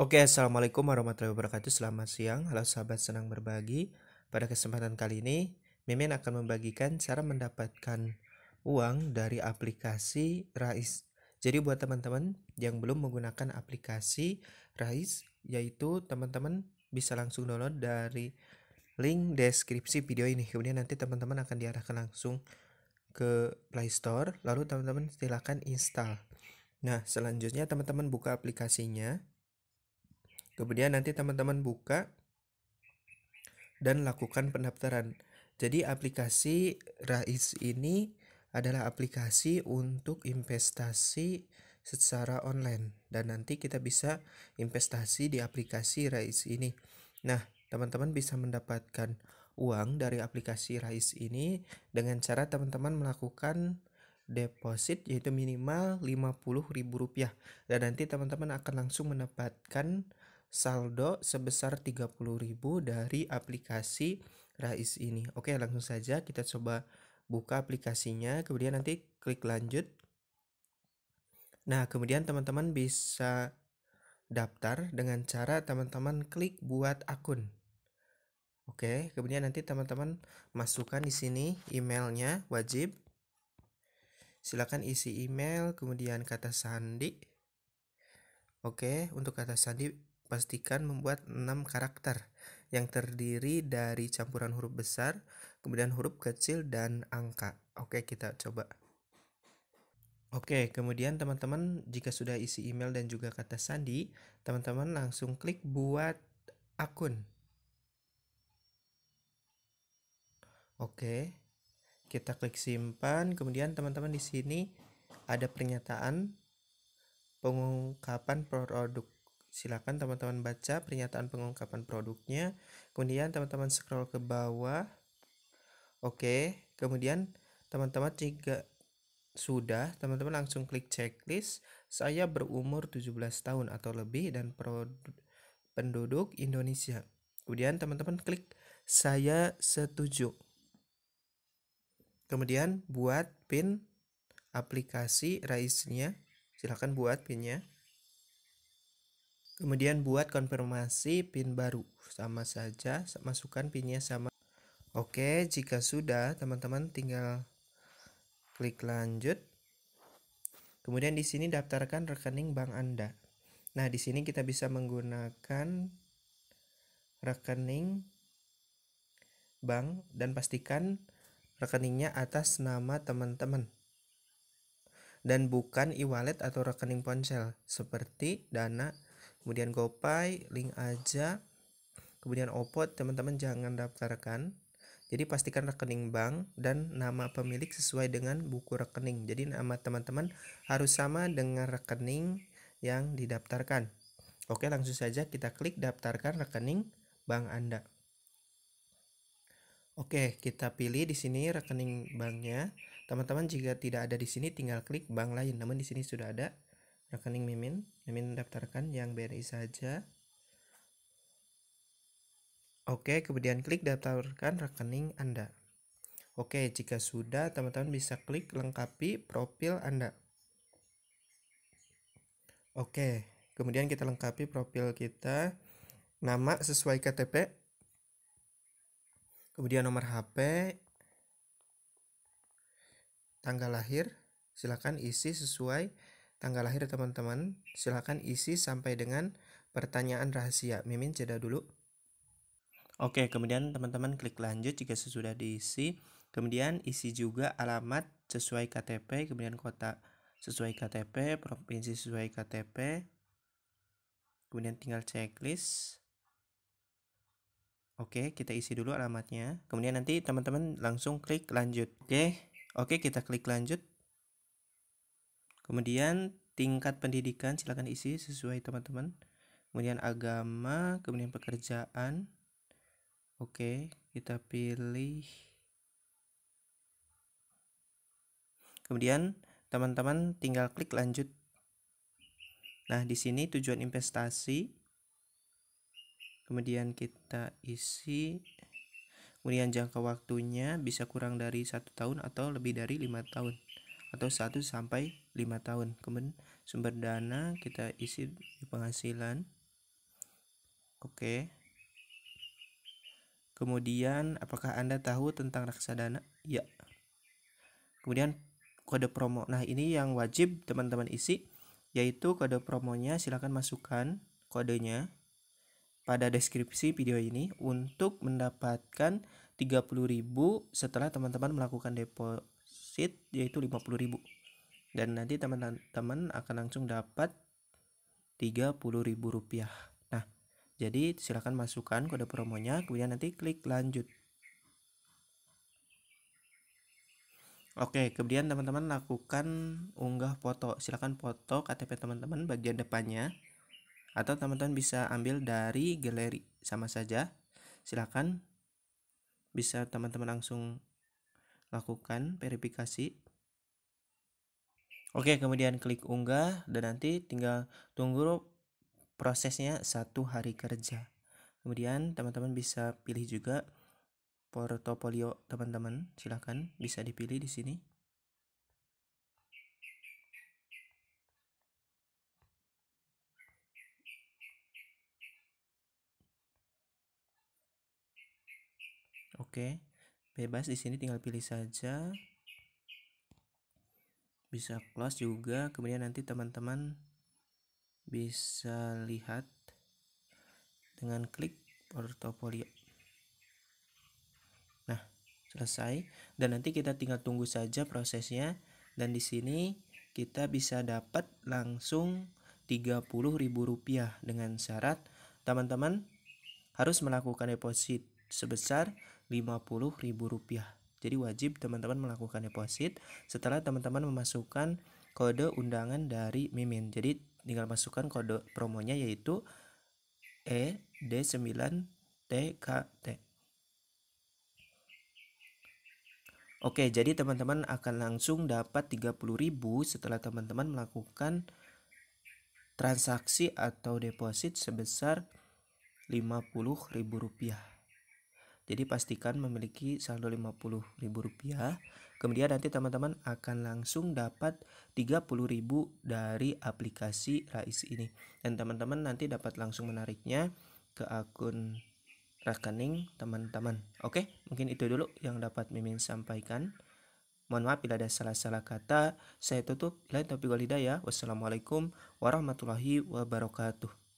Oke, Assalamualaikum warahmatullahi wabarakatuh. Selamat siang. Halo sahabat senang berbagi. Pada kesempatan kali ini, Mimin akan membagikan cara mendapatkan uang dari aplikasi RAIS. Jadi buat teman-teman yang belum menggunakan aplikasi RAIS, yaitu teman-teman bisa langsung download dari link deskripsi video ini. Kemudian nanti teman-teman akan diarahkan langsung ke Play Store, lalu teman-teman silahkan install. Nah, selanjutnya teman-teman buka aplikasinya. Kemudian nanti teman-teman buka dan lakukan pendaftaran. Jadi aplikasi Rais ini adalah aplikasi untuk investasi secara online dan nanti kita bisa investasi di aplikasi Rais ini. Nah, teman-teman bisa mendapatkan uang dari aplikasi Rais ini dengan cara teman-teman melakukan deposit yaitu minimal Rp50.000 dan nanti teman-teman akan langsung mendapatkan saldo sebesar 30.000 dari aplikasi Rais ini. Oke, langsung saja kita coba buka aplikasinya, kemudian nanti klik lanjut. Nah, kemudian teman-teman bisa daftar dengan cara teman-teman klik buat akun. Oke, kemudian nanti teman-teman masukkan di sini emailnya wajib. Silakan isi email, kemudian kata sandi. Oke, untuk kata sandi pastikan membuat 6 karakter yang terdiri dari campuran huruf besar, kemudian huruf kecil dan angka. Oke, kita coba. Oke, kemudian teman-teman jika sudah isi email dan juga kata sandi, teman-teman langsung klik buat akun. Oke. Kita klik simpan, kemudian teman-teman di sini ada pernyataan pengungkapan produk Silakan teman-teman baca pernyataan pengungkapan produknya. Kemudian teman-teman scroll ke bawah. Oke, kemudian teman-teman jika sudah, teman-teman langsung klik checklist. Saya berumur 17 tahun atau lebih dan penduduk Indonesia. Kemudian teman-teman klik saya setuju. Kemudian buat pin aplikasi Raisnya. Silahkan buat pinnya. Kemudian buat konfirmasi pin baru. Sama saja, masukkan pinnya sama. Oke, jika sudah, teman-teman tinggal klik lanjut. Kemudian di sini daftarkan rekening bank Anda. Nah, di sini kita bisa menggunakan rekening bank dan pastikan rekeningnya atas nama teman-teman dan bukan e-wallet atau rekening ponsel seperti Dana kemudian GoPay link aja kemudian OPPO teman-teman jangan daftarkan jadi pastikan rekening bank dan nama pemilik sesuai dengan buku rekening jadi nama teman-teman harus sama dengan rekening yang didaftarkan oke langsung saja kita klik daftarkan rekening bank Anda Oke, kita pilih di sini rekening banknya. Teman-teman jika tidak ada di sini tinggal klik bank lain. Namun di sini sudah ada rekening Mimin. Mimin daftarkan yang BRI saja. Oke, kemudian klik daftarkan rekening Anda. Oke, jika sudah, teman-teman bisa klik lengkapi profil Anda. Oke, kemudian kita lengkapi profil kita. Nama sesuai KTP. Kemudian nomor HP. Tanggal lahir. Silakan isi sesuai tanggal lahir teman-teman. Silahkan isi sampai dengan pertanyaan rahasia. Mimin jeda dulu. Oke, kemudian teman-teman klik lanjut jika sudah diisi. Kemudian isi juga alamat sesuai KTP, kemudian kota sesuai KTP, provinsi sesuai KTP. Kemudian tinggal checklist. Oke, kita isi dulu alamatnya. Kemudian nanti teman-teman langsung klik lanjut. Oke. Oke, kita klik lanjut. Kemudian tingkat pendidikan silakan isi sesuai teman-teman. Kemudian agama, kemudian pekerjaan. Oke, kita pilih. Kemudian teman-teman tinggal klik lanjut. Nah, di sini tujuan investasi. Kemudian kita isi kemudian jangka waktunya bisa kurang dari satu tahun atau lebih dari lima tahun atau 1 sampai 5 tahun. Kemudian sumber dana kita isi di penghasilan. Oke. Kemudian apakah Anda tahu tentang reksadana? Ya. Kemudian kode promo. Nah, ini yang wajib teman-teman isi yaitu kode promonya silahkan masukkan kodenya pada deskripsi video ini untuk mendapatkan 30.000 setelah teman-teman melakukan depo seat yaitu 50.000 dan nanti teman-teman akan langsung dapat ribu rupiah nah jadi silahkan masukkan kode promonya kemudian nanti klik lanjut Oke, kemudian teman-teman lakukan unggah foto. Silahkan foto KTP teman-teman bagian depannya. Atau teman-teman bisa ambil dari galeri. Sama saja. Silahkan bisa teman-teman langsung lakukan verifikasi. Oke, kemudian klik unggah dan nanti tinggal tunggu prosesnya satu hari kerja. Kemudian teman-teman bisa pilih juga portofolio teman-teman. Silahkan bisa dipilih di sini. Oke. Okay bebas di sini tinggal pilih saja bisa close juga kemudian nanti teman-teman bisa lihat dengan klik portofolio nah selesai dan nanti kita tinggal tunggu saja prosesnya dan di sini kita bisa dapat langsung Rp30.000 dengan syarat teman-teman harus melakukan deposit sebesar rp rupiah, Jadi wajib teman-teman melakukan deposit setelah teman-teman memasukkan kode undangan dari Mimin. Jadi tinggal masukkan kode promonya yaitu ED9TKT. Oke, jadi teman-teman akan langsung dapat 30.000 setelah teman-teman melakukan transaksi atau deposit sebesar rp rupiah. Jadi pastikan memiliki saldo Rp50.000. Kemudian nanti teman-teman akan langsung dapat Rp30.000 dari aplikasi Rais ini. Dan teman-teman nanti dapat langsung menariknya ke akun rekening teman-teman. Oke, mungkin itu dulu yang dapat Mimin sampaikan. Mohon maaf bila ada salah-salah kata. Saya tutup. Lain topik walidah ya. Wassalamualaikum warahmatullahi wabarakatuh.